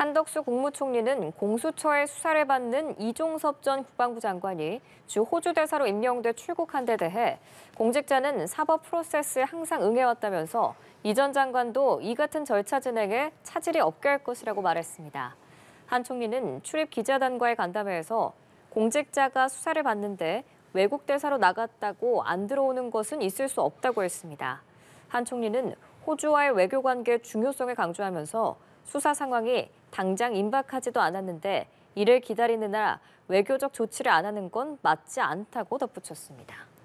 한덕수 국무총리는 공수처의 수사를 받는 이종섭 전 국방부 장관이 주 호주 대사로 임명돼 출국한 데 대해 공직자는 사법 프로세스에 항상 응해왔다면서 이 전 장관도 이 같은 절차 진행에 차질이 없게 할 것이라고 말했습니다. 한 총리는 출입 기자단과의 간담회에서 공직자가 수사를 받는데 외국 대사로 나갔다고 안 들어오는 것은 있을 수 없다고 했습니다. 한 총리는 호주와의 외교 관계 중요성을 강조하면서 수사 상황이 당장 임박하지도 않았는데 이를 기다리는나라 외교적 조치를 안 하는 건 맞지 않다고 덧붙였습니다.